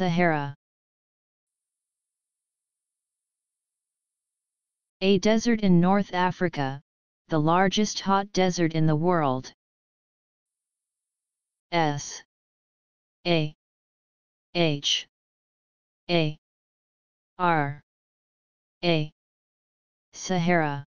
Sahara. A desert in North Africa, the largest hot desert in the world. S A H A R A Sahara